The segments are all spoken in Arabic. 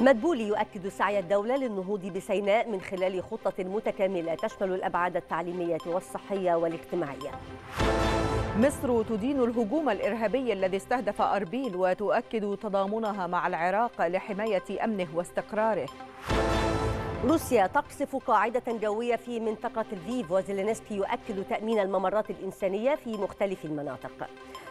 مدبولي يؤكد سعي الدولة للنهوض بسيناء من خلال خطة متكاملة تشمل الأبعاد التعليمية والصحية والاجتماعية مصر تدين الهجوم الإرهابي الذي استهدف أربيل وتؤكد تضامنها مع العراق لحماية أمنه واستقراره روسيا تقصف قاعدة جوية في منطقة الفيف وزيلينسكي يؤكد تأمين الممرات الإنسانية في مختلف المناطق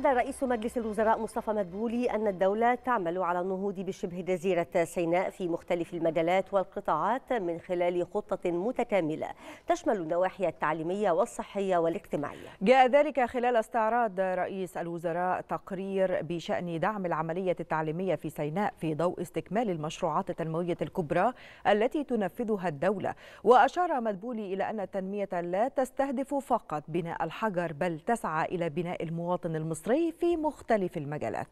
أكد رئيس مجلس الوزراء مصطفى مدبولي أن الدولة تعمل على النهوض بشبه جزيرة سيناء في مختلف المجالات والقطاعات من خلال خطة متكاملة تشمل النواحي التعليمية والصحية والاجتماعية. جاء ذلك خلال استعراض رئيس الوزراء تقرير بشأن دعم العملية التعليمية في سيناء في ضوء استكمال المشروعات التنموية الكبرى التي تنفذها الدولة، وأشار مدبولي إلى أن التنمية لا تستهدف فقط بناء الحجر بل تسعى إلى بناء المواطن المصري المصري في مختلف المجالات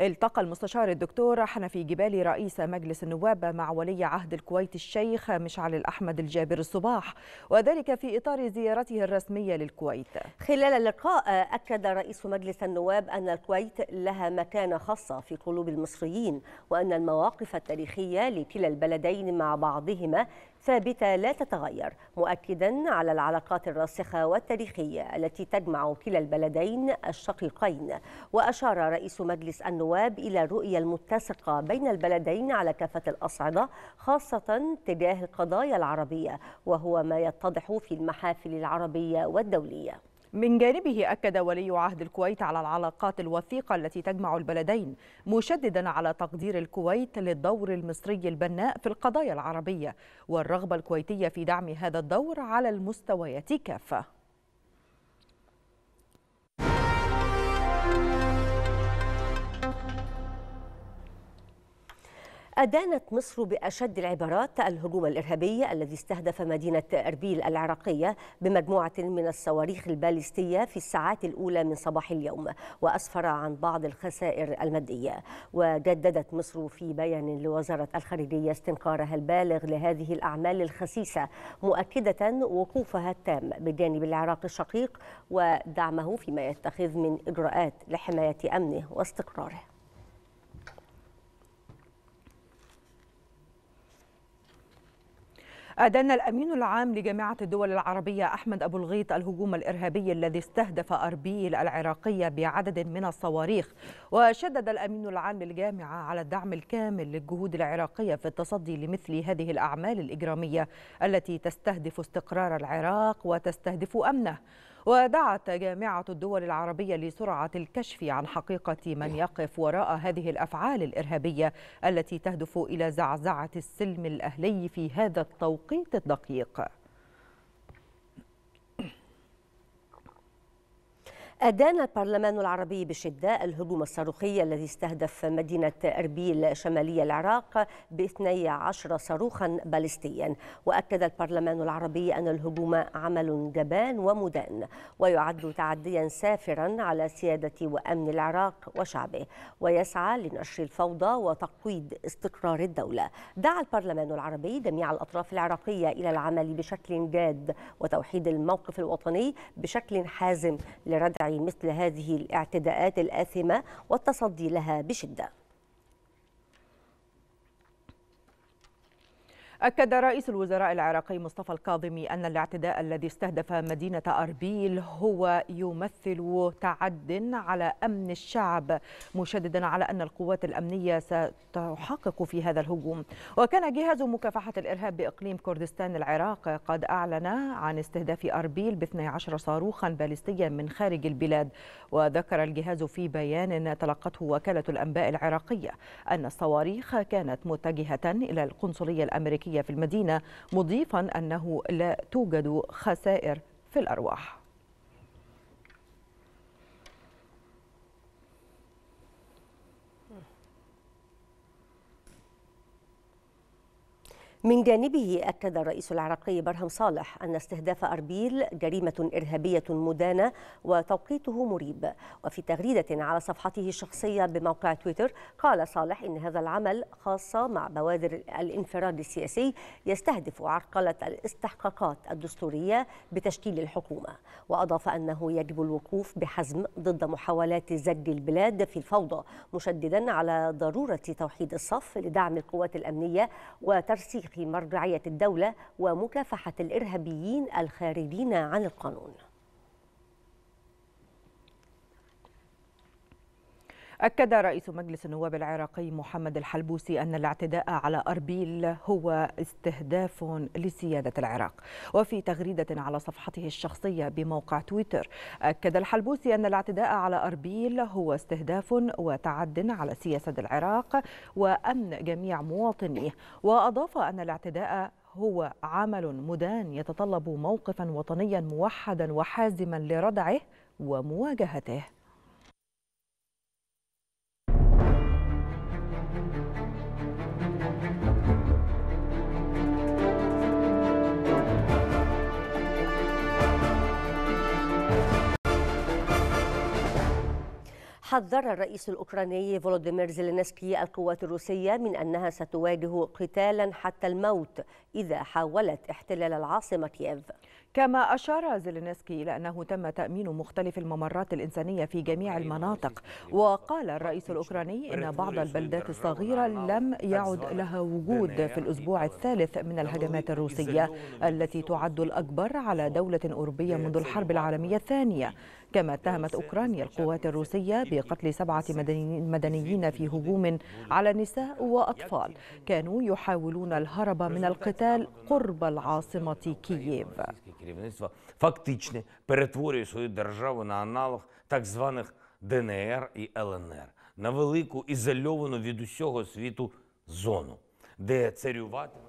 التقى المستشار الدكتور حنفي جبالي رئيس مجلس النواب مع ولي عهد الكويت الشيخ مشعل الأحمد الجابر الصباح وذلك في إطار زيارته الرسمية للكويت خلال اللقاء أكد رئيس مجلس النواب أن الكويت لها مكانة خاصة في قلوب المصريين وأن المواقف التاريخية لكلا البلدين مع بعضهما ثابتة لا تتغير مؤكدا على العلاقات الراسخة والتاريخية التي تجمع كلا البلدين الشقيقين وأشار رئيس مجلس النواب إلى الرؤية المتسقة بين البلدين على كافة الأصعدة خاصة تجاه القضايا العربية وهو ما يتضح في المحافل العربية والدولية من جانبه أكد ولي عهد الكويت على العلاقات الوثيقة التي تجمع البلدين مشددا على تقدير الكويت للدور المصري البناء في القضايا العربية والرغبة الكويتية في دعم هذا الدور على المستويات كافة أدانت مصر بأشد العبارات الهجوم الإرهابي الذي استهدف مدينة أربيل العراقية بمجموعة من الصواريخ الباليستية في الساعات الأولى من صباح اليوم وأسفر عن بعض الخسائر المادية وجددت مصر في بيان لوزارة الخارجية استنكارها البالغ لهذه الأعمال الخسيسة مؤكدة وقوفها التام بجانب العراق الشقيق ودعمه فيما يتخذ من إجراءات لحماية أمنه واستقراره أدان الأمين العام لجامعة الدول العربية أحمد أبو الغيط الهجوم الإرهابي الذي استهدف أربيل العراقية بعدد من الصواريخ وشدد الأمين العام للجامعة على الدعم الكامل للجهود العراقية في التصدي لمثل هذه الأعمال الإجرامية التي تستهدف استقرار العراق وتستهدف أمنه ودعت جامعة الدول العربية لسرعة الكشف عن حقيقة من يقف وراء هذه الأفعال الإرهابية التي تهدف إلى زعزعة السلم الأهلي في هذا التوقيت الدقيق أدان البرلمان العربي بشدة الهجوم الصاروخي الذي استهدف مدينة أربيل شمالي العراق باثني 12 صاروخا باليستيا وأكد البرلمان العربي أن الهجوم عمل جبان ومدان ويعد تعديا سافرا على سيادة وأمن العراق وشعبه ويسعى لنشر الفوضى وتقويض استقرار الدولة دعا البرلمان العربي جميع الأطراف العراقية إلى العمل بشكل جاد وتوحيد الموقف الوطني بشكل حازم لردع مثل هذه الاعتداءات الآثمة والتصدي لها بشدة أكد رئيس الوزراء العراقي مصطفى الكاظمي أن الاعتداء الذي استهدف مدينة أربيل هو يمثل تعد على أمن الشعب مشددا على أن القوات الأمنية ستحقق في هذا الهجوم وكان جهاز مكافحة الإرهاب بإقليم كردستان العراق قد أعلن عن استهداف أربيل ب 12 صاروخا باليستيا من خارج البلاد وذكر الجهاز في بيان تلقته وكالة الأنباء العراقية أن الصواريخ كانت متجهة إلى القنصلية الأمريكية الرئيسية في المدينة مضيفا أنه لا توجد خسائر في الأرواح من جانبه أكد الرئيس العراقي برهم صالح أن استهداف أربيل جريمة إرهابية مدانة وتوقيته مريب وفي تغريدة على صفحته الشخصية بموقع تويتر قال صالح إن هذا العمل خاصة مع بوادر الانفراد السياسي يستهدف عرقلة الاستحقاقات الدستورية بتشكيل الحكومة وأضاف أنه يجب الوقوف بحزم ضد محاولات زج البلاد في الفوضى مشددا على ضرورة توحيد الصف لدعم القوات الأمنية وترسيخ في مرجعية الدولة ومكافحة الإرهابيين الخارجين عن القانون أكد رئيس مجلس النواب العراقي محمد الحلبوسي أن الاعتداء على أربيل هو استهداف لسيادة العراق وفي تغريدة على صفحته الشخصية بموقع تويتر أكد الحلبوسي أن الاعتداء على أربيل هو استهداف وتعد على سياسة العراق وأمن جميع مواطنيه وأضاف أن الاعتداء هو عمل مدان يتطلب موقفا وطنيا موحدا وحازما لردعه ومواجهته حذر الرئيس الأوكراني فولوديمير زيلينسكي القوات الروسية من أنها ستواجه قتالا حتى الموت إذا حاولت احتلال العاصمة كييف كما أشار زيلينسكي إلى أنه تم تأمين مختلف الممرات الإنسانية في جميع المناطق وقال الرئيس الأوكراني أن بعض البلدات الصغيرة لم يعد لها وجود في الأسبوع الثالث من الهجمات الروسية التي تعد الأكبر على دولة أوروبية منذ الحرب العالمية الثانية كما اتهمت أوكرانيا القوات الروسية بقتل سبعة مدنيين في هجوم على نساء وأطفال كانوا يحاولون الهرب من القتال قرب العاصمة كييف фактично перетворює свою державу на аналог так званих ДНР і ЛНР, на велику ізольовану від усього світу зону, де царюватиме.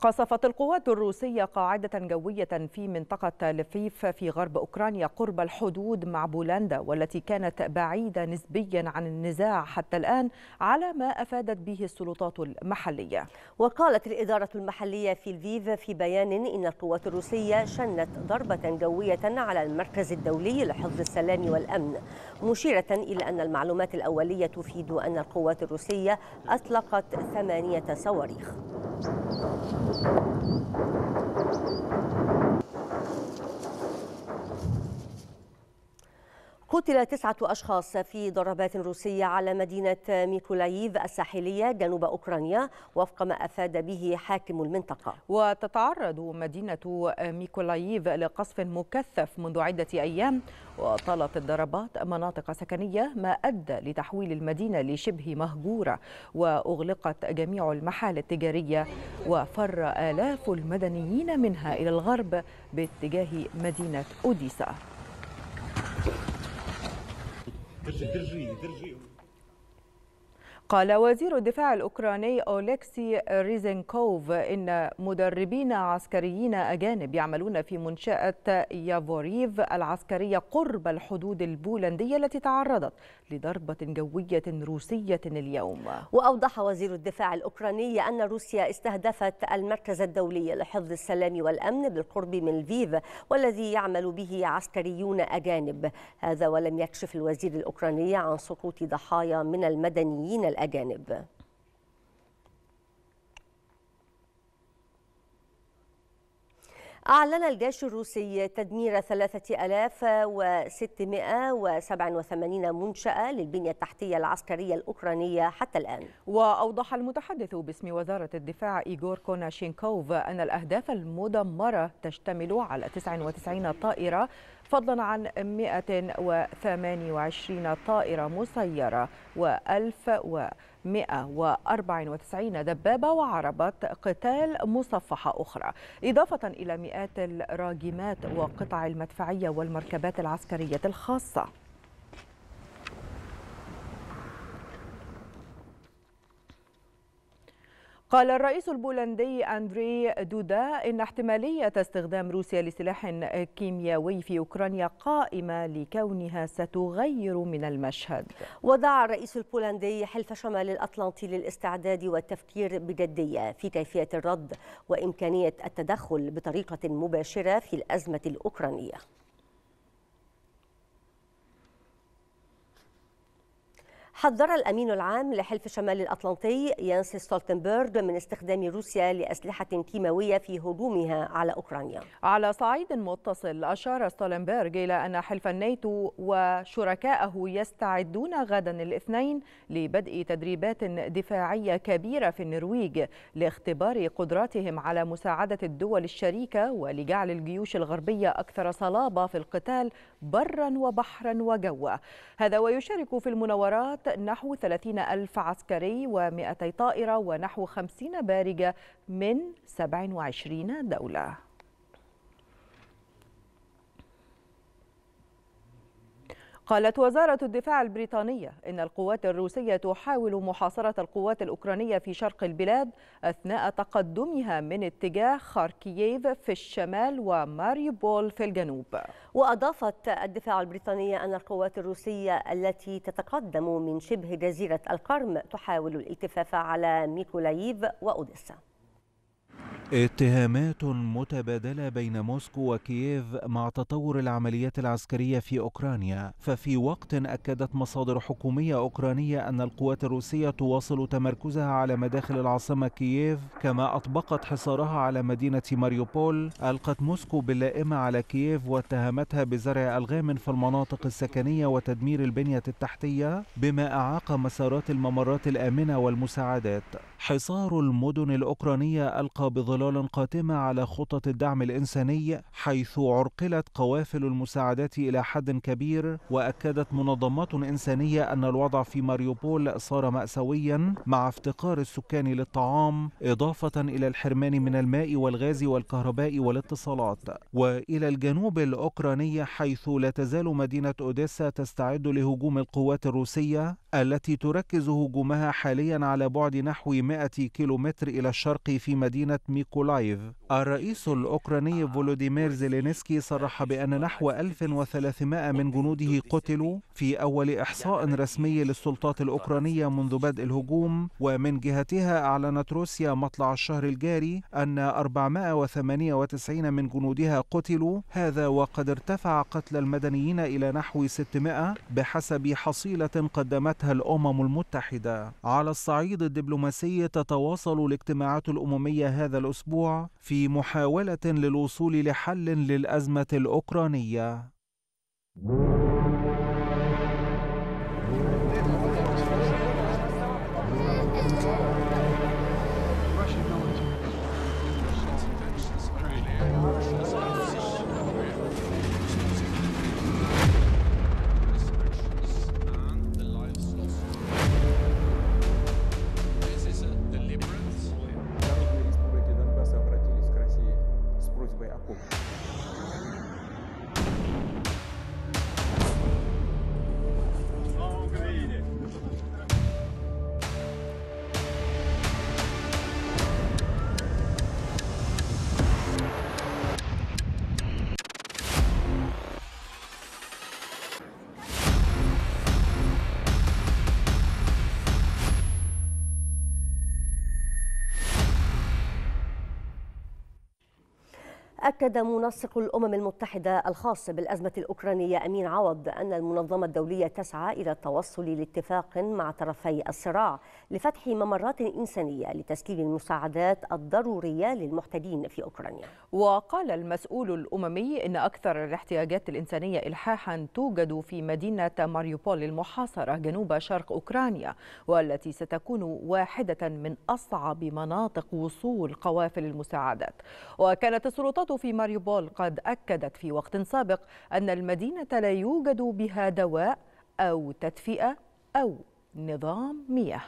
قصفت القوات الروسية قاعدة جوية في منطقة لفيف في غرب أوكرانيا قرب الحدود مع بولندا والتي كانت بعيدة نسبيا عن النزاع حتى الآن على ما أفادت به السلطات المحلية وقالت الإدارة المحلية في لفيف في بيان إن القوات الروسية شنت ضربة جوية على المركز الدولي لحفظ السلام والأمن مشيرة إلى أن المعلومات الأولية تفيد أن القوات الروسية أطلقت ثمانية صواريخ Thank you. قتل تسعة أشخاص في ضربات روسية على مدينة ميكولايف الساحلية جنوب أوكرانيا وفق ما أفاد به حاكم المنطقة وتتعرض مدينة ميكولايف لقصف مكثف منذ عدة أيام وطالت الضربات مناطق سكنية ما أدى لتحويل المدينة لشبه مهجورة وأغلقت جميع المحال التجارية وفر آلاف المدنيين منها إلى الغرب باتجاه مدينة أوديسا Держи, держи, держи. قال وزير الدفاع الأوكراني أوليكسي ريزينكوف إن مدربين عسكريين أجانب يعملون في منشأة يافوريف العسكرية قرب الحدود البولندية التي تعرضت لضربة جوية روسية اليوم وأوضح وزير الدفاع الأوكراني أن روسيا استهدفت المركز الدولي لحفظ السلام والأمن بالقرب من الفيف والذي يعمل به عسكريون أجانب هذا ولم يكشف الوزير الأوكراني عن سقوط ضحايا من المدنيين الأجانب أعلن الجيش الروسي تدمير 3687 منشأة للبنية التحتية العسكرية الأوكرانية حتى الآن وأوضح المتحدث باسم وزارة الدفاع إيغور كوناشينكوف أن الأهداف المدمرة تشتمل على 99 طائرة فضلا عن 128 طائرة مسيرة و 1000 194 دبابة وعربة قتال مصفحة أخرى إضافة إلى مئات الراجمات وقطع المدفعية والمركبات العسكرية الخاصة قال الرئيس البولندي أندري دودا إن احتمالية استخدام روسيا لسلاح كيميائي في أوكرانيا قائمة لكونها ستغير من المشهد وضع الرئيس البولندي حلف شمال الأطلنطي للاستعداد والتفكير بجدية في كيفية الرد وإمكانية التدخل بطريقة مباشرة في الأزمة الأوكرانية حذر الأمين العام لحلف شمال الأطلنطي يانس ستولتنبرغ من استخدام روسيا لأسلحة كيماوية في هجومها على أوكرانيا على صعيد متصل أشار ستولتنبرغ إلى أن حلف الناتو وشركائه يستعدون غدا الاثنين لبدء تدريبات دفاعية كبيرة في النرويج لاختبار قدراتهم على مساعدة الدول الشريكة ولجعل الجيوش الغربية أكثر صلابة في القتال برا وبحرا وجوا هذا ويشارك في المناورات نحو 30 ألف عسكري و200 طائرة ونحو 50 بارجة من 27 دولة قالت وزارة الدفاع البريطانية إن القوات الروسية تحاول محاصرة القوات الأوكرانية في شرق البلاد أثناء تقدمها من اتجاه خاركييف في الشمال وماريوبول في الجنوب وأضافت الدفاع البريطانية أن القوات الروسية التي تتقدم من شبه جزيرة القرم تحاول الالتفاف على ميكولايف وأوديسا اتهامات متبادلة بين موسكو وكييف مع تطور العمليات العسكرية في أوكرانيا ففي وقت أكدت مصادر حكومية أوكرانية أن القوات الروسية تواصل تمركزها على مداخل العاصمة كييف كما أطبقت حصارها على مدينة ماريوبول ألقت موسكو باللائمة على كييف واتهمتها بزرع ألغام في المناطق السكنية وتدمير البنية التحتية بما أعاق مسارات الممرات الآمنة والمساعدات حصار المدن الأوكرانية ألقى بظلال قاتمة على خطط الدعم الإنساني حيث عرقلت قوافل المساعدات إلى حد كبير وأكدت منظمات إنسانية أن الوضع في ماريوبول صار مأساويا مع افتقار السكان للطعام إضافة إلى الحرمان من الماء والغاز والكهرباء والاتصالات وإلى الجنوب الأوكراني حيث لا تزال مدينة أوديسا تستعد لهجوم القوات الروسية التي تركز هجومها حاليا على بعد نحو 100 كيلومتر إلى الشرق في مدينة ميكولايف الرئيس الأوكراني فولوديمير زيلينسكي صرح بأن نحو 1300 من جنوده قتلوا في أول إحصاء رسمي للسلطات الأوكرانية منذ بدء الهجوم ومن جهتها أعلنت روسيا مطلع الشهر الجاري أن 498 من جنودها قتلوا هذا وقد ارتفع قتل المدنيين إلى نحو 600 بحسب حصيلة قدمتها أعلنتها الأمم المتحدة على الصعيد الدبلوماسي تتواصل الاجتماعات الأممية هذا الأسبوع في محاولة للوصول لحل للأزمة الأوكرانية أكد منسق الأمم المتحدة الخاص بالأزمة الأوكرانية أمين عوض أن المنظمة الدولية تسعى إلى التوصل لاتفاق مع طرفي الصراع لفتح ممرات إنسانية لتسليم المساعدات الضرورية للمحتدين في أوكرانيا وقال المسؤول الأممي إن أكثر الاحتياجات الإنسانية إلحاحا توجد في مدينة ماريوبول المحاصرة جنوب شرق أوكرانيا والتي ستكون واحدة من أصعب مناطق وصول قوافل المساعدات وكانت السلطات في في ماريوبول قد أكدت في وقت سابق أن المدينة لا يوجد بها دواء أو تدفئة أو نظام مياه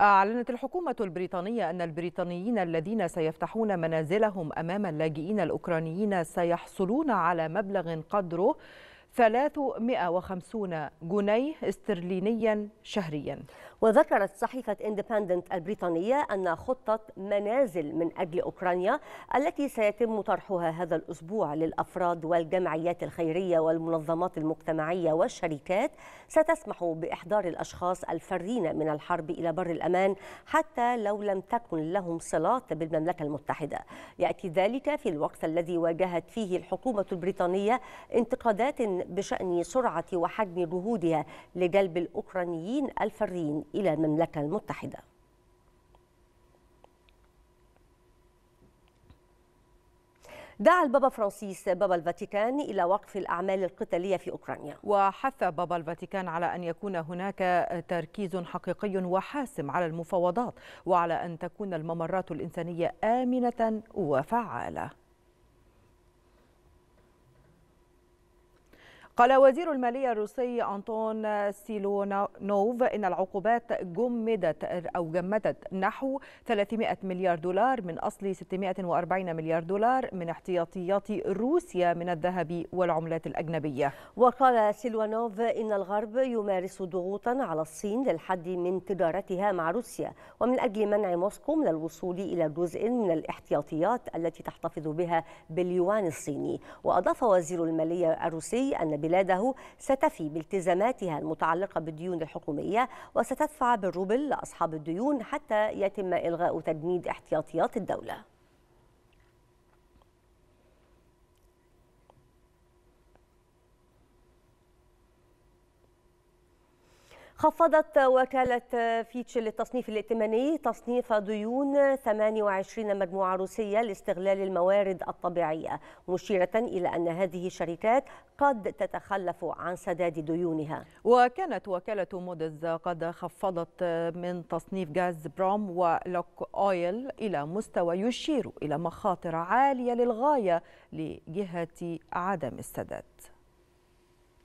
أعلنت الحكومة البريطانية أن البريطانيين الذين سيفتحون منازلهم أمام اللاجئين الأوكرانيين سيحصلون على مبلغ قدره 350 جنيه استرلينيا شهريا وذكرت صحيفة اندبندنت البريطانية أن خطة منازل من أجل أوكرانيا التي سيتم طرحها هذا الأسبوع للأفراد والجمعيات الخيرية والمنظمات المجتمعية والشركات ستسمح بإحضار الأشخاص الفارين من الحرب إلى بر الأمان حتى لو لم تكن لهم صلات بالمملكة المتحدة يأتي ذلك في الوقت الذي واجهت فيه الحكومة البريطانية انتقادات بشأن سرعة وحجم جهودها لجلب الأوكرانيين الفارين إلى المملكة المتحدة دعا البابا فرانسيس بابا الفاتيكان إلى وقف الأعمال القتالية في أوكرانيا وحث بابا الفاتيكان على أن يكون هناك تركيز حقيقي وحاسم على المفاوضات وعلى أن تكون الممرات الإنسانية آمنة وفعالة قال وزير المالية الروسي أنطون سيلونوف إن العقوبات جمدت أو جمدت نحو 300 مليار دولار من أصل 640 مليار دولار من احتياطيات روسيا من الذهب والعملات الأجنبية وقال سيلوانوف إن الغرب يمارس ضغوطا على الصين للحد من تجارتها مع روسيا ومن أجل منع موسكو من الوصول إلى جزء من الاحتياطيات التي تحتفظ بها باليوان الصيني وأضاف وزير المالية الروسي أن بلاده ستفي بالتزاماتها المتعلقة بالديون الحكومية وستدفع بالروبل لأصحاب الديون حتى يتم إلغاء تجميد احتياطيات الدولة خفضت وكالة فيتش للتصنيف الائتماني تصنيف ديون 28 مجموعة روسية لاستغلال الموارد الطبيعية مشيرة إلى أن هذه الشركات قد تتخلف عن سداد ديونها وكانت وكالة مودز قد خفضت من تصنيف غاز بروم ولوك أويل إلى مستوى يشير إلى مخاطر عالية للغاية لجهة عدم السداد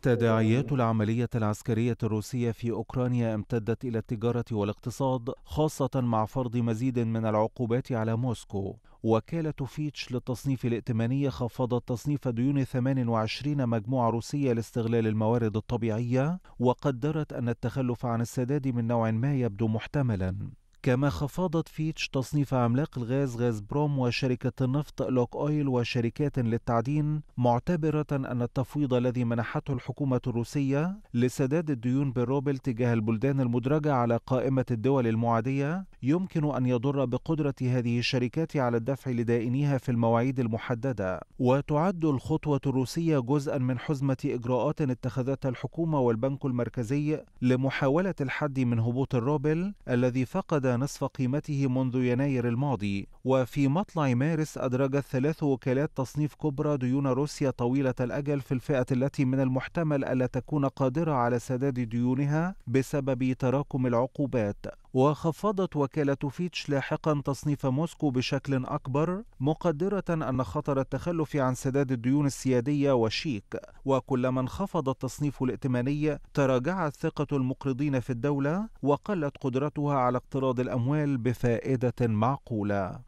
تداعيات العملية العسكرية الروسية في أوكرانيا امتدت إلى التجارة والاقتصاد خاصة مع فرض مزيد من العقوبات على موسكو وكالة فيتش للتصنيف الائتماني خفضت تصنيف ديون 28 مجموعة روسية لاستغلال الموارد الطبيعية وقدرت أن التخلف عن السداد من نوع ما يبدو محتملا كما خفضت فيتش تصنيف عملاق الغاز غاز بروم وشركة النفط لوك أويل وشركات للتعدين معتبرة أن التفويض الذي منحته الحكومة الروسية لسداد الديون بالروبل تجاه البلدان المدرجة على قائمة الدول المعادية يمكن أن يضر بقدرة هذه الشركات على الدفع لدائنيها في المواعيد المحددة وتعد الخطوة الروسية جزءا من حزمة إجراءات اتخذتها الحكومة والبنك المركزي لمحاولة الحد من هبوط الروبل الذي فقد نصف قيمته منذ يناير الماضي وفي مطلع مارس أدرجت ثلاث وكالات تصنيف كبرى ديون روسيا طويلة الأجل في الفئة التي من المحتمل ألا تكون قادرة على سداد ديونها بسبب تراكم العقوبات وخفضت وكالة فيتش لاحقا تصنيف موسكو بشكل أكبر مقدرة أن خطر التخلف عن سداد الديون السيادية وشيك وكلما انخفض التصنيف الائتماني تراجعت ثقة المقرضين في الدولة وقلت قدرتها على اقتراض الأموال بفائدة معقولة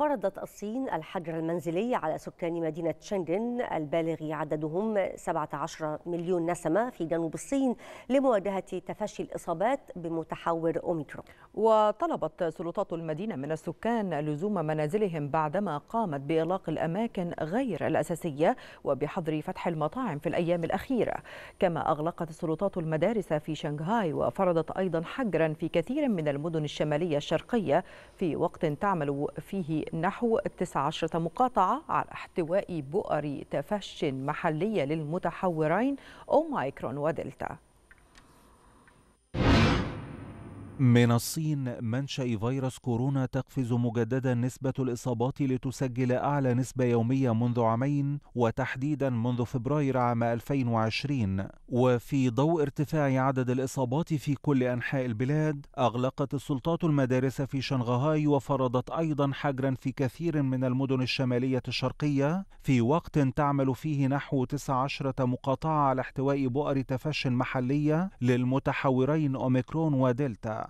فرضت الصين الحجر المنزلي على سكان مدينة شنغن البالغ عددهم 17 مليون نسمة في جنوب الصين لمواجهة تفشي الإصابات بمتحور أوميكرون وطلبت سلطات المدينة من السكان لزوم منازلهم بعدما قامت بإغلاق الأماكن غير الأساسية وبحظر فتح المطاعم في الأيام الأخيرة كما أغلقت السلطات المدارس في شنغهاي وفرضت أيضا حجرا في كثير من المدن الشمالية الشرقية في وقت تعمل فيه نحو 19 مقاطعة على احتواء بؤر تفش محلية للمتحورين أومايكرون ودلتا من الصين منشأ فيروس كورونا تقفز مجددا نسبة الإصابات لتسجل أعلى نسبة يومية منذ عامين وتحديدا منذ فبراير عام 2020 وفي ضوء ارتفاع عدد الإصابات في كل أنحاء البلاد أغلقت السلطات المدارس في شنغهاي وفرضت أيضا حجرا في كثير من المدن الشمالية الشرقية في وقت تعمل فيه نحو 19 مقاطعة على احتواء بؤر تفش محلية للمتحورين أوميكرون ودلتا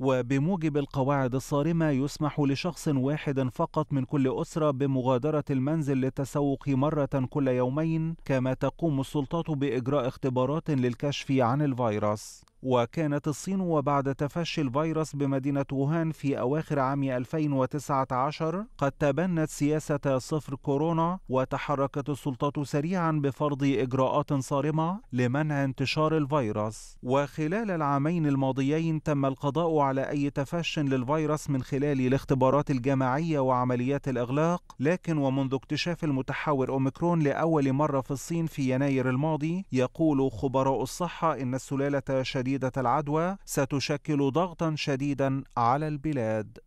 وبموجب القواعد الصارمة يسمح لشخص واحد فقط من كل أسرة بمغادرة المنزل للتسوق مرة كل يومين كما تقوم السلطات بإجراء اختبارات للكشف عن الفيروس وكانت الصين وبعد تفشي الفيروس بمدينة ووهان في أواخر عام 2019 قد تبنت سياسة صفر كورونا وتحركت السلطات سريعا بفرض إجراءات صارمة لمنع انتشار الفيروس وخلال العامين الماضيين تم القضاء على أي تفش للفيروس من خلال الاختبارات الجماعية وعمليات الإغلاق لكن ومنذ اكتشاف المتحور أوميكرون لأول مرة في الصين في يناير الماضي يقول خبراء الصحة إن السلالة شديدة العدوى ستشكل ضغطا شديدا على البلاد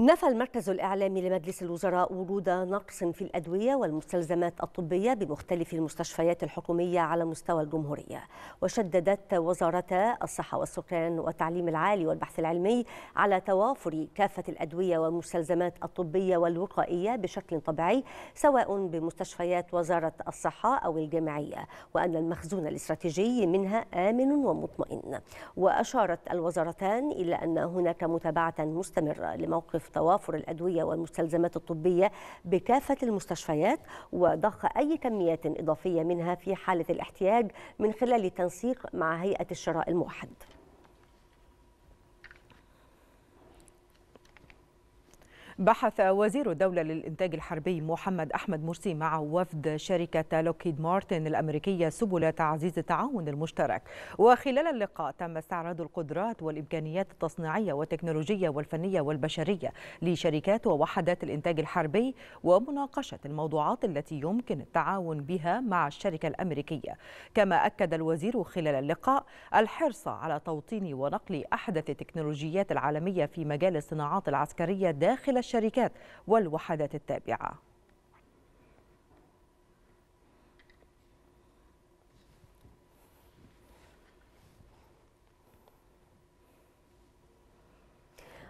نفى المركز الإعلامي لمجلس الوزراء وجود نقص في الأدوية والمستلزمات الطبية بمختلف المستشفيات الحكومية على مستوى الجمهورية وشددت وزارتا الصحة والسكان والتعليم العالي والبحث العلمي على توافر كافة الأدوية والمستلزمات الطبية والوقائية بشكل طبيعي سواء بمستشفيات وزارة الصحة أو الجامعية وأن المخزون الاستراتيجي منها آمن ومطمئن وأشارت الوزارتان إلى أن هناك متابعة مستمرة لموقف توافر الأدوية والمستلزمات الطبية بكافة المستشفيات وضخ أي كميات إضافية منها في حالة الاحتياج من خلال التنسيق مع هيئة الشراء الموحد بحث وزير الدولة للإنتاج الحربي محمد أحمد مرسي مع وفد شركة لوكيد مارتن الأمريكية سبل تعزيز التعاون المشترك وخلال اللقاء تم استعراض القدرات والإمكانيات التصنيعية والتكنولوجية والفنية والبشرية لشركات ووحدات الإنتاج الحربي ومناقشة الموضوعات التي يمكن التعاون بها مع الشركة الأمريكية كما أكد الوزير خلال اللقاء الحرص على توطين ونقل أحدث التكنولوجيات العالمية في مجال الصناعات العسكرية داخل الشركات والوحدات التابعه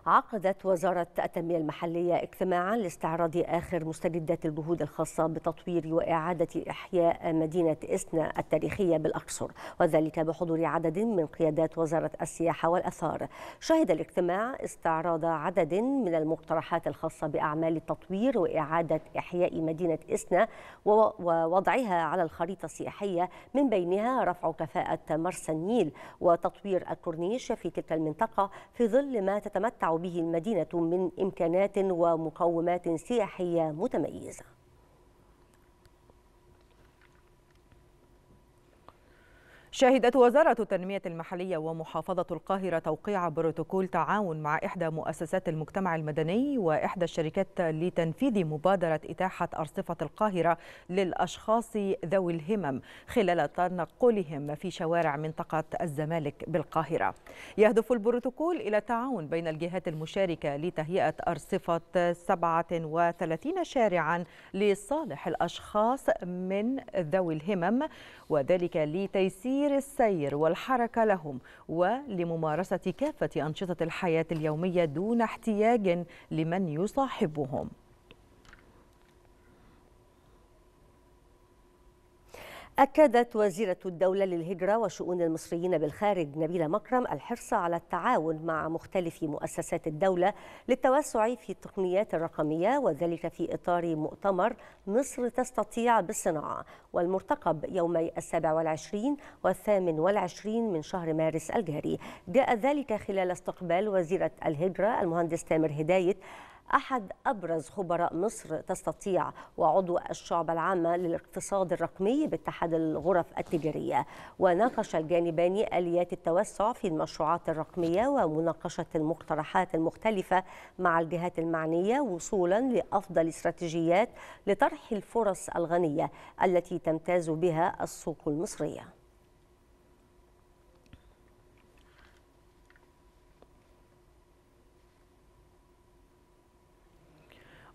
عقدت وزارة التنمية المحلية اجتماعا لاستعراض آخر مستجدات الجهود الخاصة بتطوير وإعادة إحياء مدينة إسنا التاريخية بالأقصر وذلك بحضور عدد من قيادات وزارة السياحة والأثار شهد الاجتماع استعراض عدد من المقترحات الخاصة بأعمال التطوير وإعادة إحياء مدينة إسنا ووضعها على الخريطة السياحية من بينها رفع كفاءة مرسى النيل وتطوير الكورنيش في تلك المنطقة في ظل ما تتمتع به المدينة من إمكانات ومقومات سياحية متميزة شهدت وزارة التنمية المحلية ومحافظة القاهرة توقيع بروتوكول تعاون مع إحدى مؤسسات المجتمع المدني وإحدى الشركات لتنفيذ مبادرة إتاحة أرصفة القاهرة للأشخاص ذوي الهمم خلال تنقلهم في شوارع منطقة الزمالك بالقاهرة يهدف البروتوكول إلى التعاون بين الجهات المشاركة لتهيئة أرصفة 37 شارعا لصالح الأشخاص من ذوي الهمم وذلك لتيسير تيسير السير والحركة لهم ولممارسة كافة أنشطة الحياة اليومية دون احتياج لمن يصاحبهم أكدت وزيرة الدولة للهجرة وشؤون المصريين بالخارج نبيلة مكرم الحرص على التعاون مع مختلف مؤسسات الدولة للتوسع في التقنيات الرقمية وذلك في إطار مؤتمر مصر تستطيع بالصناعة والمرتقب يومي السابع والعشرين والثامن والعشرين من شهر مارس الجاري جاء ذلك خلال استقبال وزيرة الهجرة المهندس تامر هداية أحد أبرز خبراء مصر تستطيع وعضو الشعب العامة للاقتصاد الرقمي باتحاد الغرف التجارية وناقش الجانبان آليات التوسع في المشروعات الرقمية ومناقشة المقترحات المختلفة مع الجهات المعنية وصولا لأفضل استراتيجيات لطرح الفرص الغنية التي تمتاز بها السوق المصرية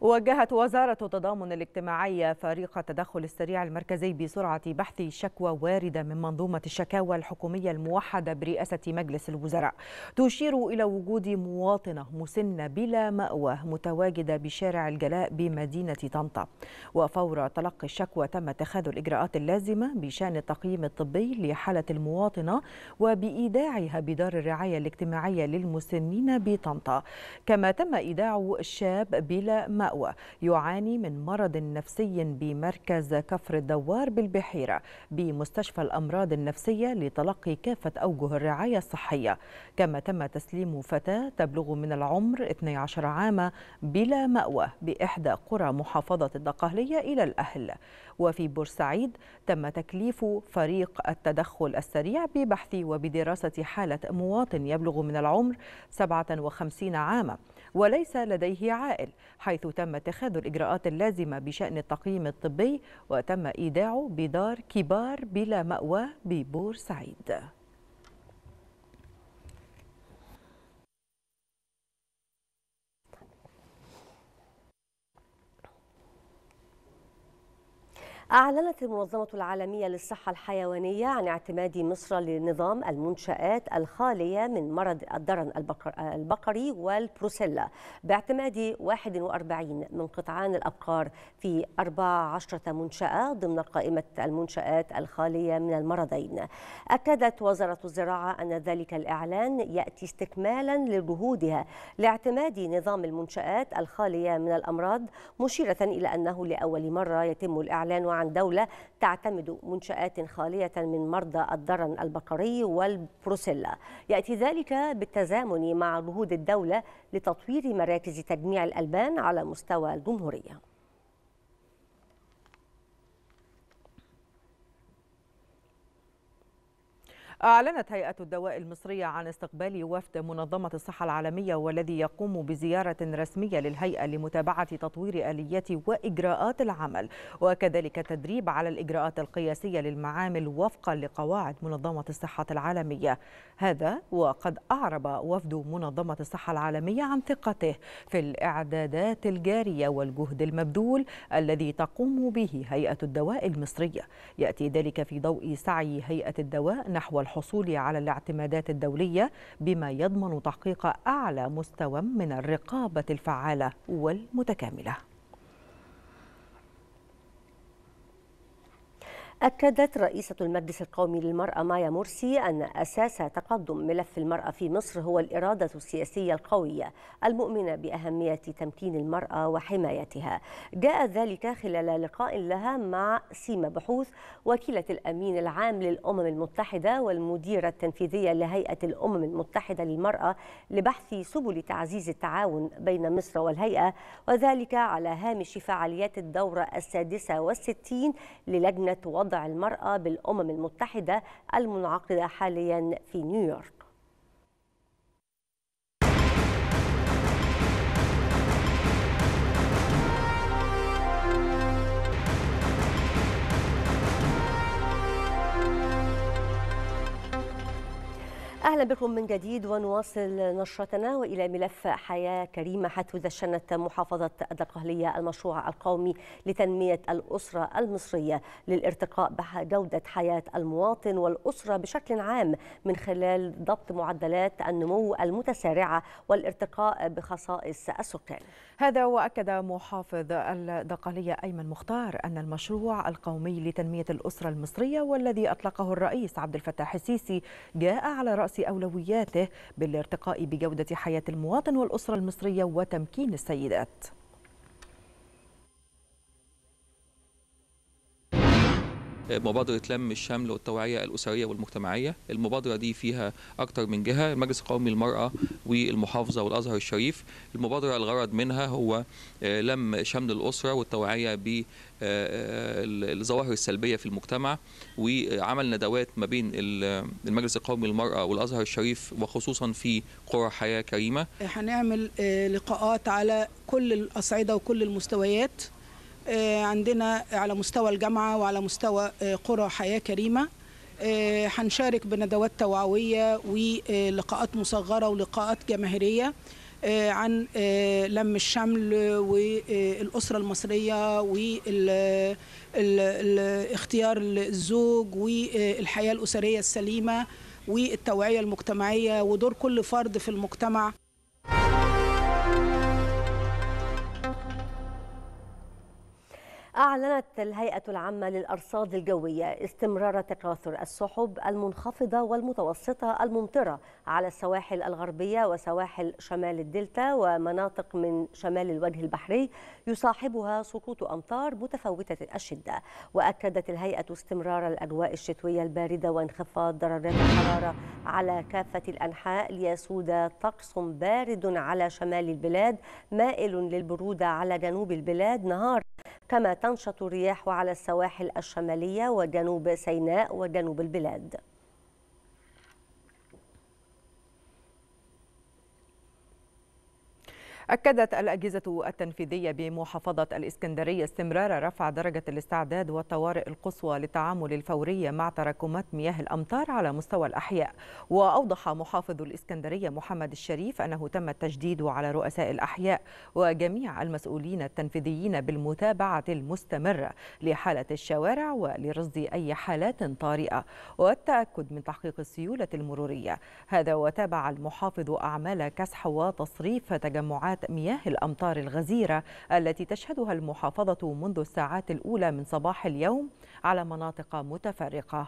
وجهت وزارة التضامن الاجتماعي فريق التدخل السريع المركزي بسرعة بحث شكوى واردة من منظومة الشكاوى الحكومية الموحدة برئاسة مجلس الوزراء تشير إلى وجود مواطنة مسنة بلا مأوى متواجدة بشارع الجلاء بمدينة طنطا وفور تلقي الشكوى تم اتخاذ الإجراءات اللازمة بشأن التقييم الطبي لحالة المواطنة وبإيداعها بدار الرعاية الاجتماعية للمسنين بطنطا كما تم إيداع الشاب بلا مأوى المأوى يعاني من مرض نفسي بمركز كفر الدوار بالبحيرة بمستشفى الأمراض النفسية لتلقي كافة أوجه الرعاية الصحية كما تم تسليم فتاة تبلغ من العمر 12 عاما بلا مأوى بإحدى قرى محافظة الدقهلية إلى الأهل وفي بورسعيد تم تكليف فريق التدخل السريع ببحث وبدراسة حالة مواطن يبلغ من العمر 57 عاما وليس لديه عائل حيث تم اتخاذ الإجراءات اللازمة بشأن التقييم الطبي وتم إيداعه بدار كبار بلا مأوى ببورسعيد أعلنت المنظمة العالمية للصحة الحيوانية عن اعتماد مصر لنظام المنشآت الخالية من مرض الدرن البقري والبروسيلا باعتماد 41 من قطعان الأبقار في 14 منشأة ضمن قائمة المنشآت الخالية من المرضين أكدت وزارة الزراعة أن ذلك الإعلان يأتي استكمالا لجهودها لاعتماد نظام المنشآت الخالية من الأمراض مشيرة إلى أنه لأول مرة يتم الإعلان عن عن دولة تعتمد منشآت خالية من مرضى الضرن البقري والبروسيلا يأتي ذلك بالتزامن مع جهود الدولة لتطوير مراكز تجميع الألبان على مستوى الجمهورية أعلنت هيئة الدواء المصرية عن استقبال وفد منظمة الصحة العالمية والذي يقوم بزيارة رسمية للهيئة لمتابعة تطوير آليات وإجراءات العمل وكذلك التدريب على الإجراءات القياسية للمعامل وفقا لقواعد منظمة الصحة العالمية هذا وقد أعرب وفد منظمة الصحة العالمية عن ثقته في الإعدادات الجارية والجهد المبذول الذي تقوم به هيئة الدواء المصرية يأتي ذلك في ضوء سعي هيئة الدواء نحو الحصول على الاعتمادات الدولية بما يضمن تحقيق أعلى مستوى من الرقابة الفعالة والمتكاملة أكدت رئيسة المجلس القومي للمرأة مايا مرسي أن أساس تقدم ملف المرأة في مصر هو الإرادة السياسية القوية المؤمنة بأهمية تمكين المرأة وحمايتها جاء ذلك خلال لقاء لها مع سيما بحوث وكيلة الأمين العام للأمم المتحدة والمديرة التنفيذية لهيئة الأمم المتحدة للمرأة لبحث سبل تعزيز التعاون بين مصر والهيئة وذلك على هامش فعاليات الدورة السادسة والستين للجنة وضع وضع المرأة بالأمم المتحدة المنعقدة حاليا في نيويورك أهلا بكم من جديد ونواصل نشرتنا وإلى ملف حياة كريمة حيث دشنت محافظة الدقهلية المشروع القومي لتنمية الأسرة المصرية للارتقاء بجودة حياة المواطن والأسرة بشكل عام من خلال ضبط معدلات النمو المتسارعة والارتقاء بخصائص السكان هذا وأكد محافظ الدقهلية أيمن مختار أن المشروع القومي لتنمية الأسرة المصرية والذي أطلقه الرئيس عبد الفتاح السيسي جاء على رأس رأس أولوياته بالارتقاء بجودة حياة المواطن والأسرة المصرية وتمكين السيدات مبادرة لم الشمل والتوعية الأسرية والمجتمعية المبادرة دي فيها أكتر من جهة المجلس القومي للمرأة والمحافظة والأزهر الشريف المبادرة الغرض منها هو آه، لم شمل الأسرة والتوعية بالظواهر آه، آه، السلبيه في المجتمع وعمل ندوات ما بين المجلس القومي للمراه والازهر الشريف وخصوصا في قرى حياه كريمه هنعمل لقاءات على كل الاصعده وكل المستويات آه، عندنا على مستوى الجامعة وعلى مستوى آه، قرى حياة كريمة آه، هنشارك بندوات توعوية ولقاءات مصغرة ولقاءات جماهيرية عن لم الشمل والأسرة المصرية والاختيار الزوج والحياة الأسرية السليمة والتوعية المجتمعية ودور كل فرد في المجتمع أعلنت الهيئة العامة للأرصاد الجوية استمرار تكاثر السحب المنخفضة والمتوسطة الممطرة على السواحل الغربية وسواحل شمال الدلتا ومناطق من شمال الوجه البحري يصاحبها سقوط أمطار متفاوتة الشدة وأكدت الهيئة استمرار الأجواء الشتوية الباردة وانخفاض درجات الحرارة على كافة الأنحاء ليسود طقس بارد على شمال البلاد مائل للبرودة على جنوب البلاد نهار كما تنشط الرياح على السواحل الشمالية وجنوب سيناء وجنوب البلاد أكدت الأجهزة التنفيذية بمحافظة الإسكندرية استمرار رفع درجة الاستعداد والطوارئ القصوى للتعامل الفوري مع تراكمات مياه الأمطار على مستوى الأحياء وأوضح محافظ الإسكندرية محمد الشريف أنه تم التجديد على رؤساء الأحياء وجميع المسؤولين التنفيذيين بالمتابعة المستمرة لحالة الشوارع ولرصد أي حالات طارئة والتأكد من تحقيق السيولة المرورية هذا وتابع المحافظ أعمال كسح وتصريف تجمعات مياه الأمطار الغزيرة التي تشهدها المحافظة منذ الساعات الأولى من صباح اليوم على مناطق متفرقة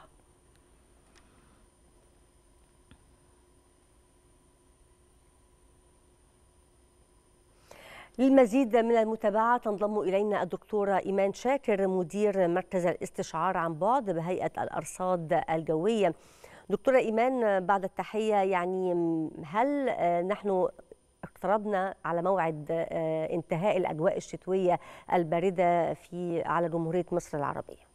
للمزيد من المتابعة تنضم إلينا الدكتورة إيمان شاكر مدير مركز الاستشعار عن بعد بهيئة الأرصاد الجوية دكتورة إيمان بعد التحية يعني هل آه، نحن اقتربنا على موعد آه، انتهاء الأجواء الشتوية الباردة في على جمهورية مصر العربية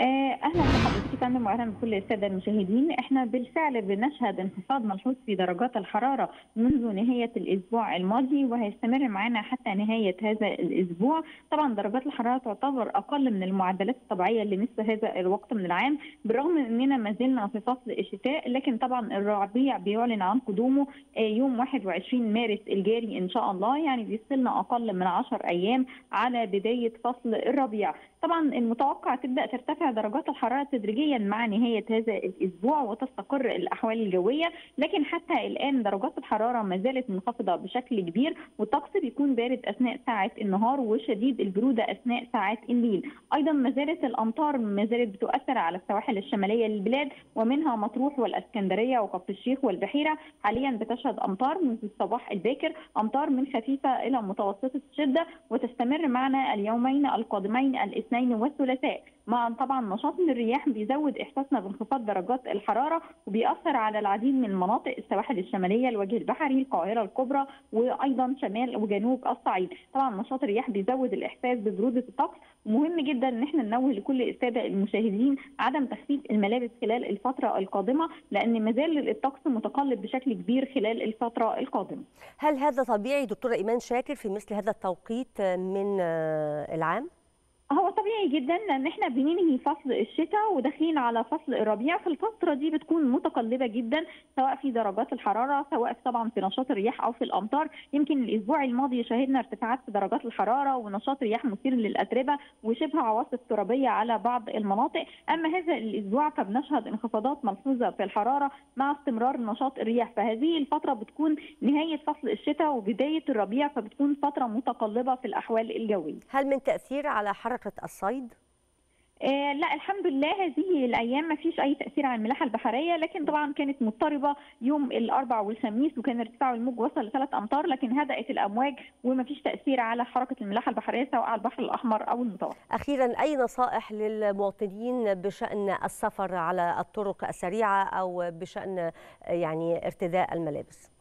آه، اهلا بحضرتك فندم واهلا بكل الساده المشاهدين احنا بالفعل بنشهد انخفاض ملحوظ في درجات الحراره منذ نهايه الاسبوع الماضي وهيستمر معنا حتى نهايه هذا الاسبوع طبعا درجات الحراره تعتبر اقل من المعدلات الطبيعيه لمثل هذا الوقت من العام بالرغم اننا ما زلنا في فصل الشتاء لكن طبعا الربيع بيعلن عن قدومه آه، يوم 21 مارس الجاري ان شاء الله يعني بيصلنا اقل من 10 ايام على بدايه فصل الربيع طبعا المتوقع تبدا ترتفع درجات الحراره تدريجيا مع نهايه هذا الاسبوع وتستقر الاحوال الجويه لكن حتى الان درجات الحراره ما زالت منخفضه بشكل كبير والطقس بيكون بارد اثناء ساعات النهار وشديد البروده اثناء ساعات الليل ايضا ما زالت الامطار ما زالت بتؤثر على السواحل الشماليه للبلاد ومنها مطروح والاسكندريه وكفر الشيخ والبحيره حاليا بتشهد امطار منذ الصباح الباكر امطار من خفيفه الى متوسطه الشده وتستمر معنا اليومين القادمين الاثنين الاثنين والثلاثاء مع طبعا نشاط من الرياح بيزود احساسنا بانخفاض درجات الحراره وبيأثر على العديد من مناطق السواحل الشماليه الوجه البحري القاهره الكبرى وايضا شمال وجنوب الصعيد طبعا نشاط الرياح بيزود الاحساس ببروده الطقس مهم جدا ان احنا ننوه لكل الساده المشاهدين عدم تخفيف الملابس خلال الفتره القادمه لان مازال الطقس متقلب بشكل كبير خلال الفتره القادمه هل هذا طبيعي دكتوره ايمان شاكر في مثل هذا التوقيت من العام هو طبيعي جدا ان احنا بننهي فصل الشتاء وداخلين على فصل الربيع في الفتره دي بتكون متقلبه جدا سواء في درجات الحراره سواء طبعا في نشاط الرياح او في الامطار يمكن الاسبوع الماضي شهدنا ارتفاعات في درجات الحراره ونشاط رياح مثير للاتربه وشبه عواصف ترابيه على بعض المناطق اما هذا الاسبوع فبنشهد انخفاضات ملحوظه في الحراره مع استمرار نشاط الرياح فهذه الفتره بتكون نهايه فصل الشتاء وبدايه الربيع فبتكون فتره متقلبه في الاحوال الجويه هل من تاثير على حركه فتره الصيد؟ آه، لا الحمد لله هذه الايام ما فيش اي تاثير على الملاحه البحريه لكن طبعا كانت مضطربه يوم الاربع والخميس وكان ارتفاع الموج وصل لثلاث امتار لكن هدات الامواج وما فيش تاثير على حركه الملاحه البحريه سواء على البحر الاحمر او المتوسط. اخيرا اي نصائح للمواطنين بشان السفر على الطرق السريعه او بشان يعني ارتداء الملابس؟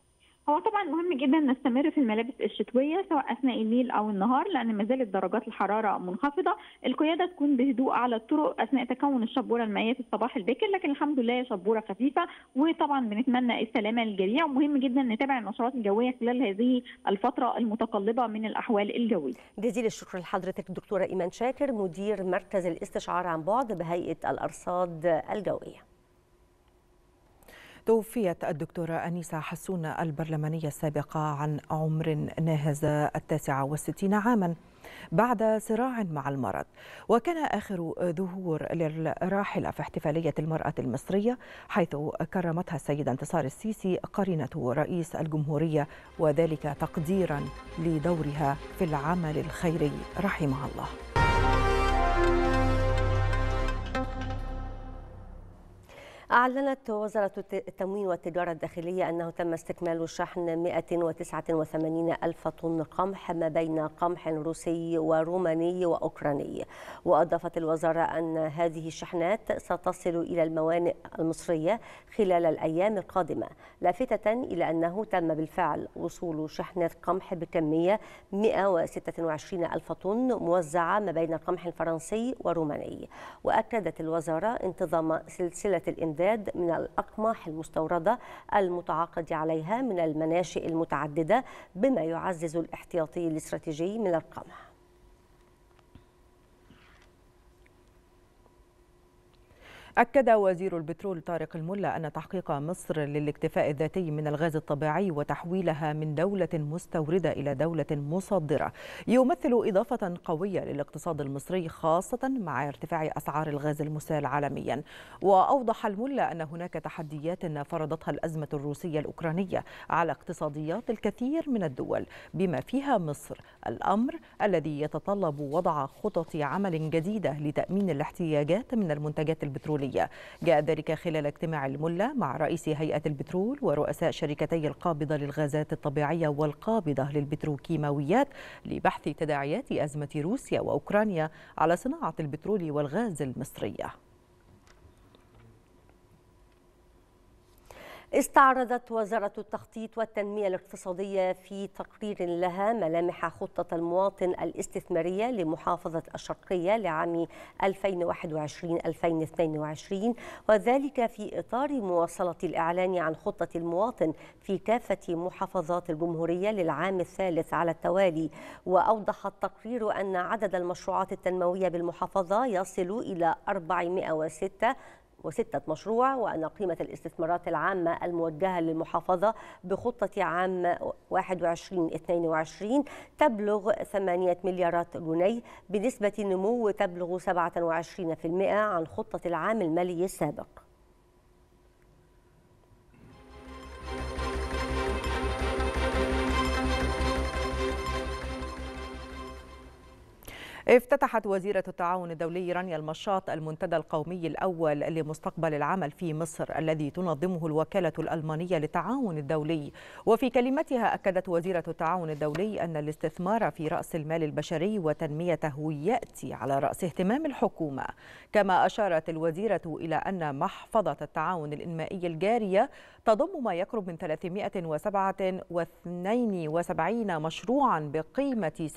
هو طبعا مهم جدا نستمر في الملابس الشتويه سواء اثناء الليل او النهار لان ما زالت درجات الحراره منخفضه، القياده تكون بهدوء على الطرق اثناء تكون الشبوره المائيه في الصباح الباكر لكن الحمد لله شبوره خفيفه وطبعا بنتمنى السلامه للجميع ومهم جدا نتابع النشرات الجويه خلال هذه الفتره المتقلبه من الاحوال الجويه. جزيل الشكر لحضرتك دكتوره ايمان شاكر مدير مركز الاستشعار عن بعد بهيئه الارصاد الجويه. توفيت الدكتورة أنيسة حسون البرلمانية السابقة عن عمر ناهز التاسعة والستين عاماً بعد صراع مع المرض وكان آخر ظهور للراحلة في احتفالية المرأة المصرية حيث كرمتها السيدة انتصار السيسي قرينة رئيس الجمهورية وذلك تقديرا لدورها في العمل الخيري رحمها الله أعلنت وزارة التموين والتجارة الداخلية أنه تم استكمال شحن 189 ألف طن قمح ما بين قمح روسي وروماني وأوكراني وأضافت الوزارة أن هذه الشحنات ستصل إلى الموانئ المصرية خلال الأيام القادمة لافتة إلى أنه تم بالفعل وصول شحنات قمح بكمية 126 ألف طن موزعة ما بين قمح فرنسي وروماني وأكدت الوزارة انتظام سلسلة الإمداد الاسترداد من الأقماح المستوردة المتعاقد عليها من المناشئ المتعددة بما يعزز الاحتياطي الاستراتيجي من القمح أكد وزير البترول طارق الملا أن تحقيق مصر للاكتفاء الذاتي من الغاز الطبيعي وتحويلها من دولة مستوردة إلى دولة مصدرة يمثل إضافة قوية للاقتصاد المصري خاصة مع ارتفاع أسعار الغاز المسال عالميا وأوضح الملا أن هناك تحديات فرضتها الأزمة الروسية الأوكرانية على اقتصاديات الكثير من الدول بما فيها مصر الأمر الذي يتطلب وضع خطط عمل جديدة لتأمين الاحتياجات من المنتجات البترولية البترولية جاء ذلك خلال اجتماع الملة مع رئيس هيئة البترول ورؤساء شركتي القابضة للغازات الطبيعية والقابضة للبتروكيماويات لبحث تداعيات أزمة روسيا وأوكرانيا على صناعة البترول والغاز المصرية استعرضت وزارة التخطيط والتنمية الاقتصادية في تقرير لها ملامح خطة المواطن الاستثمارية لمحافظة الشرقية لعام 2021-2022 وذلك في إطار مواصلة الإعلان عن خطة المواطن في كافة محافظات الجمهورية للعام الثالث على التوالي وأوضح التقرير أن عدد المشروعات التنموية بالمحافظة يصل إلى 406 وستة مشروع وأن قيمة الاستثمارات العامة الموجهة للمحافظة بخطة عام 21-22 تبلغ 8 مليارات جنيه بنسبة نمو تبلغ 27% عن خطة العام المالي السابق افتتحت وزيرة التعاون الدولي رانيا المشاط المنتدى القومي الأول لمستقبل العمل في مصر الذي تنظمه الوكالة الألمانية للتعاون الدولي وفي كلمتها أكدت وزيرة التعاون الدولي أن الاستثمار في رأس المال البشري وتنميته يأتي على رأس اهتمام الحكومة كما أشارت الوزيرة إلى أن محفظة التعاون الإنمائي الجارية تضم ما يقرب من 372 مشروعا بقيمة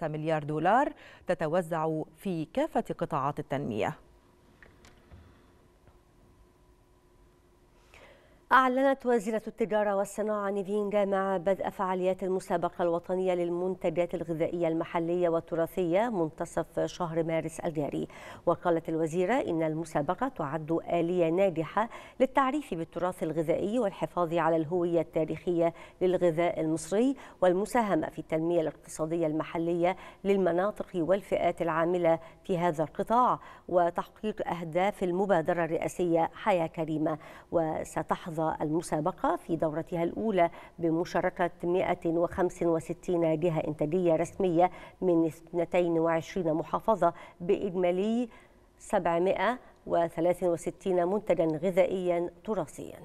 26.5 مليار دولار تتوزع في كافة قطاعات التنمية أعلنت وزيرة التجارة والصناعة نيفين جامع بدء فعاليات المسابقة الوطنية للمنتجات الغذائية المحلية والتراثية منتصف شهر مارس الجاري وقالت الوزيرة إن المسابقة تعد آلية ناجحة للتعريف بالتراث الغذائي والحفاظ على الهوية التاريخية للغذاء المصري والمساهمة في التنمية الاقتصادية المحلية للمناطق والفئات العاملة في هذا القطاع وتحقيق أهداف المبادرة الرئاسية حياة كريمة وستحظى لحظة المسابقة في دورتها الأولى بمشاركة 165 جهة إنتاجية رسمية من 22 محافظة بإجمالي 763 منتجا غذائيا تراثيا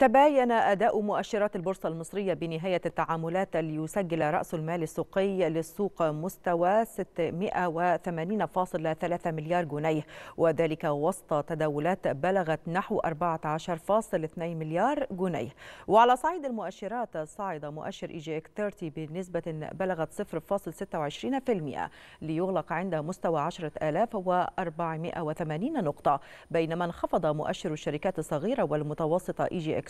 تباين أداء مؤشرات البورصة المصرية بنهاية التعاملات ليسجل رأس المال السوقي للسوق مستوى 680.3 مليار جنيه وذلك وسط تداولات بلغت نحو 14.2 مليار جنيه وعلى صعيد المؤشرات صعد مؤشر إيجي إك 30 بنسبة بلغت 0.26% ليغلق عند مستوى 10480 نقطة بينما انخفض مؤشر الشركات الصغيرة والمتوسطة إيجي إك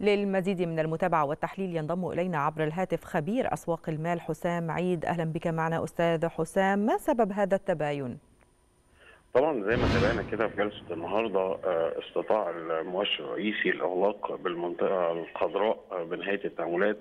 للمزيد من المتابعة والتحليل ينضم إلينا عبر الهاتف خبير أسواق المال حسام عيد أهلا بك معنا أستاذ حسام ما سبب هذا التباين؟ طبعا زي ما تابعنا كده في جلسه النهارده آه، استطاع المؤشر الرئيسي الاغلاق بالمنطقه الخضراء آه، بنهايه التعاملات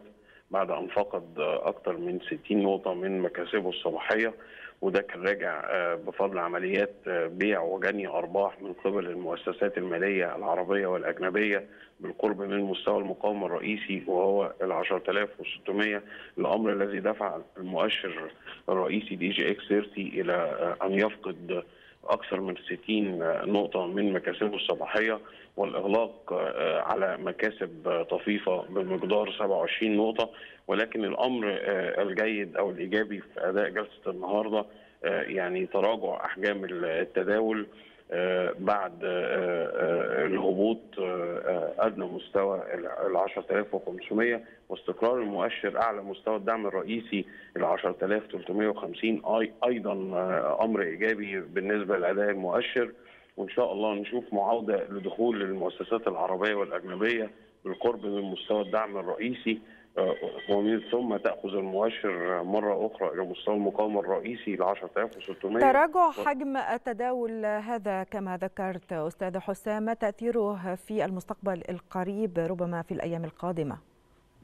بعد ان فقد آه، اكثر من 60 نقطه من مكاسبه الصباحيه وده كان راجع آه، بفضل عمليات آه، بيع وجني ارباح من قبل المؤسسات الماليه العربيه والاجنبيه بالقرب من مستوى المقاومه الرئيسي وهو ال 10600 الامر الذي دفع المؤشر الرئيسي دي جي اكس 30 الى آه، ان يفقد اكثر من 60 نقطه من مكاسبه الصباحيه والاغلاق آه، على مكاسب طفيفه بمقدار 27 نقطه ولكن الامر آه، الجيد او الايجابي في اداء جلسه النهارده آه، يعني تراجع احجام التداول آه، بعد آه، آه، الهبوط ادنى مستوى ال 10500 واستقرار المؤشر اعلى مستوى الدعم الرئيسي ال 10350 ايضا امر ايجابي بالنسبه لاداء المؤشر وان شاء الله نشوف معاوده لدخول المؤسسات العربيه والاجنبيه بالقرب من مستوى الدعم الرئيسي ومن ثم تاخذ المؤشر مره اخرى الى مستوى المقاومه الرئيسي ل 10600 تراجع حجم التداول هذا كما ذكرت استاذ حسام ما تاثيره في المستقبل القريب ربما في الايام القادمه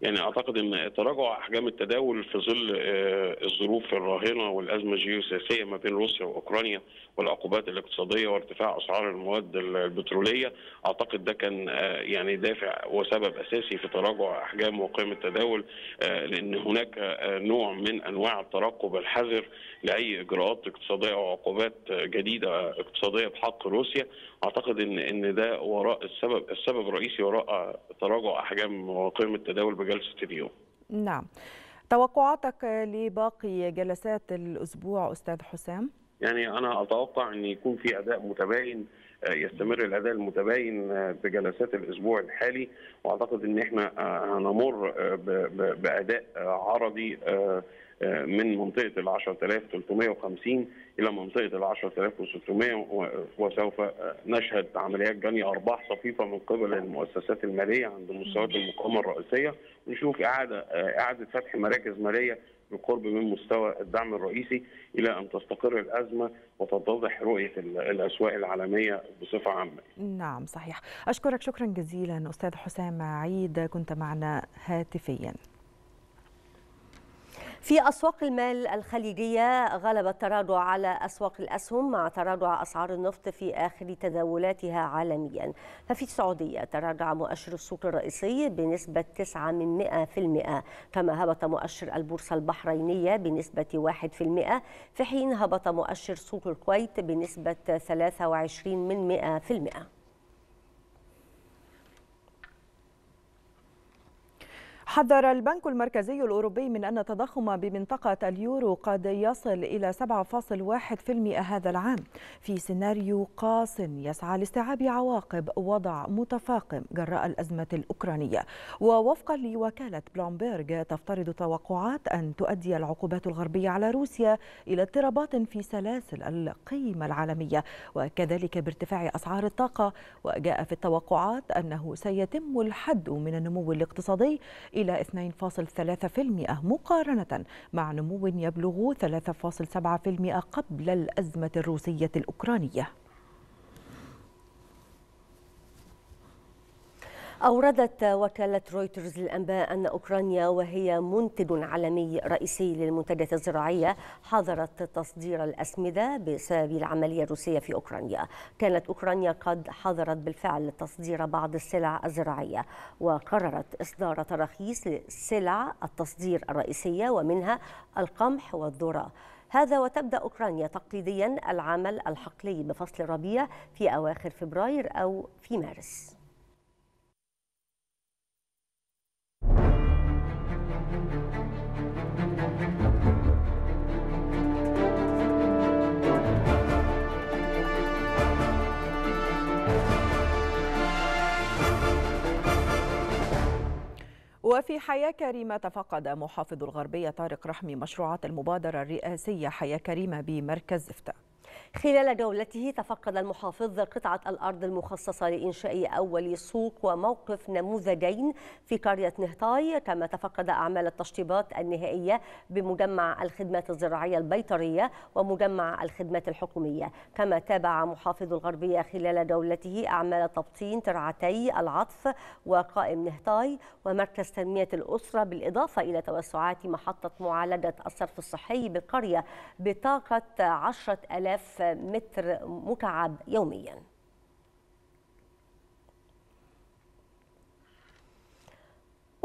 يعني اعتقد ان تراجع احجام التداول في ظل آه، الظروف الراهنه والازمه الجيوسياسيه ما بين روسيا واوكرانيا والعقوبات الاقتصاديه وارتفاع اسعار المواد البتروليه اعتقد ده كان آه، يعني دافع وسبب اساسي في تراجع احجام وقيم التداول آه، لان هناك نوع من انواع الترقب الحذر لاي اجراءات اقتصاديه او عقوبات جديده اقتصاديه بحق روسيا اعتقد ان ان ده وراء السبب السبب الرئيسي وراء تراجع احجام وقيمه التداول بجلسه اليوم نعم توقعاتك لباقي جلسات الاسبوع استاذ حسام يعني انا اتوقع ان يكون في اداء متباين آه، يستمر الاداء المتباين بجلسات آه، الاسبوع الحالي واعتقد ان احنا آه، هنمر باداء عرضي آه، من منطقه ال 10350 الى منطقه ال 10600 وسوف نشهد عمليات جني ارباح طفيفه من قبل المؤسسات الماليه عند مستويات المقاومه الرئيسيه ونشوف اعاده آه، اعاده فتح مراكز ماليه بالقرب من مستوى الدعم الرئيسي الى ان تستقر الازمه وتتضح رؤيه الاسواق العالميه بصفه عامه. نعم صحيح، اشكرك شكرا جزيلا استاذ حسام عيد كنت معنا هاتفيا. في أسواق المال الخليجية غلب التراجع على أسواق الأسهم مع تراجع أسعار النفط في آخر تداولاتها عالميا ففي السعودية تراجع مؤشر السوق الرئيسي بنسبة 9 من 100% كما هبط مؤشر البورصة البحرينية بنسبة 1% في حين هبط مؤشر سوق الكويت بنسبة 23 من 100% حذر البنك المركزي الأوروبي من أن التضخم بمنطقة اليورو قد يصل إلى 7.1% هذا العام في سيناريو قاس يسعى لاستيعاب عواقب وضع متفاقم جراء الأزمة الأوكرانية ووفقا لوكالة بلومبيرغ تفترض توقعات أن تؤدي العقوبات الغربية على روسيا إلى اضطرابات في سلاسل القيمة العالمية وكذلك بارتفاع أسعار الطاقة وجاء في التوقعات أنه سيتم الحد من النمو الاقتصادي إلى 2.3% مقارنة مع نمو يبلغ 3.7% قبل الأزمة الروسية الأوكرانية أوردت وكالة رويترز للأنباء أن أوكرانيا وهي منتج عالمي رئيسي للمنتجات الزراعية حظرت تصدير الأسمدة بسبب العملية الروسية في أوكرانيا كانت أوكرانيا قد حظرت بالفعل تصدير بعض السلع الزراعية وقررت إصدار تراخيص لسلع التصدير الرئيسية ومنها القمح والذرة هذا وتبدأ أوكرانيا تقليديا العمل الحقلي بفصل الربيع في أواخر فبراير أو في مارس وفي حياة كريمة تفقد محافظ الغربية طارق رحمي مشروعات المبادرة الرئاسية حياة كريمة بمركز إفتاء خلال جولته تفقد المحافظ قطعة الأرض المخصصة لإنشاء أول سوق وموقف نموذجين في قرية نهطاي كما تفقد أعمال التشطيبات النهائية بمجمع الخدمات الزراعية البيطرية ومجمع الخدمات الحكومية كما تابع محافظ الغربية خلال جولته أعمال تبطين ترعتي العطف وقائم نهطاي ومركز تنمية الأسرة بالإضافة إلى توسعات محطة معالجة الصرف الصحي بالقرية بطاقة 10000 متر مكعب يومياً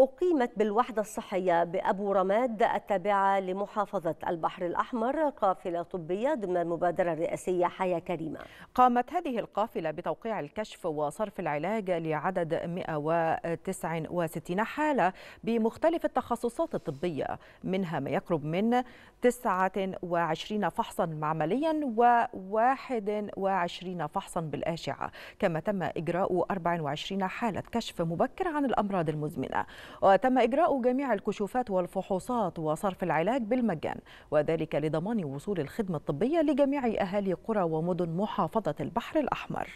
أقيمت بالوحدة الصحية بأبو رماد التابعة لمحافظة البحر الأحمر قافلة طبية ضمن المبادرة الرئاسية حياة كريمة قامت هذه القافلة بتوقيع الكشف وصرف العلاج لعدد 169 حالة بمختلف التخصصات الطبية منها ما يقرب من 29 فحصا معمليا و21 فحصا بالأشعة كما تم إجراء 24 حالة كشف مبكر عن الأمراض المزمنة وتم إجراء جميع الكشوفات والفحوصات وصرف العلاج بالمجان وذلك لضمان وصول الخدمة الطبية لجميع أهالي قرى ومدن محافظة البحر الأحمر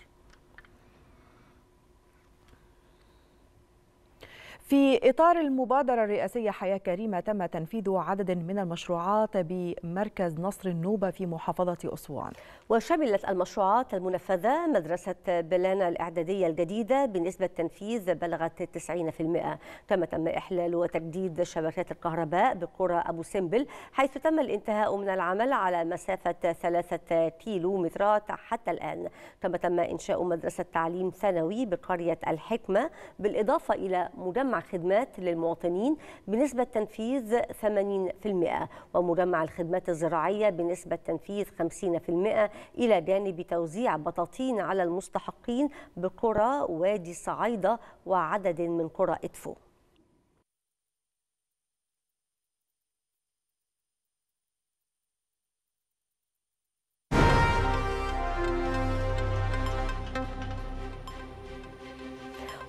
في إطار المبادرة الرئاسية حياة كريمة تم تنفيذ عدد من المشروعات بمركز نصر النوبة في محافظة أسوان وشملت المشروعات المنفذة مدرسة بلانا الإعدادية الجديدة بنسبة تنفيذ بلغت 90% كما تم إحلال وتجديد شبكات الكهرباء بقرى أبو سمبل حيث تم الانتهاء من العمل على مسافة ثلاثة كيلو مترات حتى الآن كما تم إنشاء مدرسة تعليم ثانوي بقرية الحكمة بالإضافة إلى مجمع خدمات للمواطنين بنسبة تنفيذ 80% ومجمع الخدمات الزراعية بنسبة تنفيذ 50% إلى جانب توزيع بطاطين على المستحقين بقرى وادي صعيدة وعدد من قرى إدفو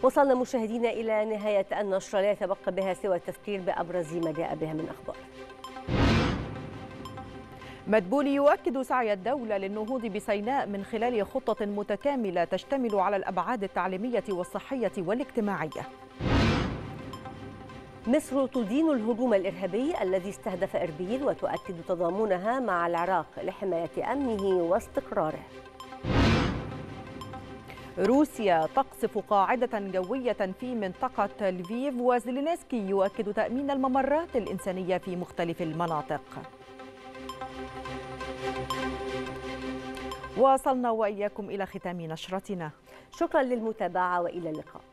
وصلنا مشاهدينا إلى نهاية النشرة لا يتبقى بها سوى التذكير بأبرز ما جاء بها من أخبار مدبولي يؤكد سعي الدولة للنهوض بسيناء من خلال خطة متكاملة تشتمل على الأبعاد التعليمية والصحية والاجتماعية مصر تدين الهجوم الإرهابي الذي استهدف إربيل وتؤكد تضامنها مع العراق لحماية أمنه واستقراره روسيا تقصف قاعدة جوية في منطقة لفيف وزلينسكي يؤكد تأمين الممرات الإنسانية في مختلف المناطق وصلنا وإياكم إلى ختام نشرتنا شكرا للمتابعة وإلى اللقاء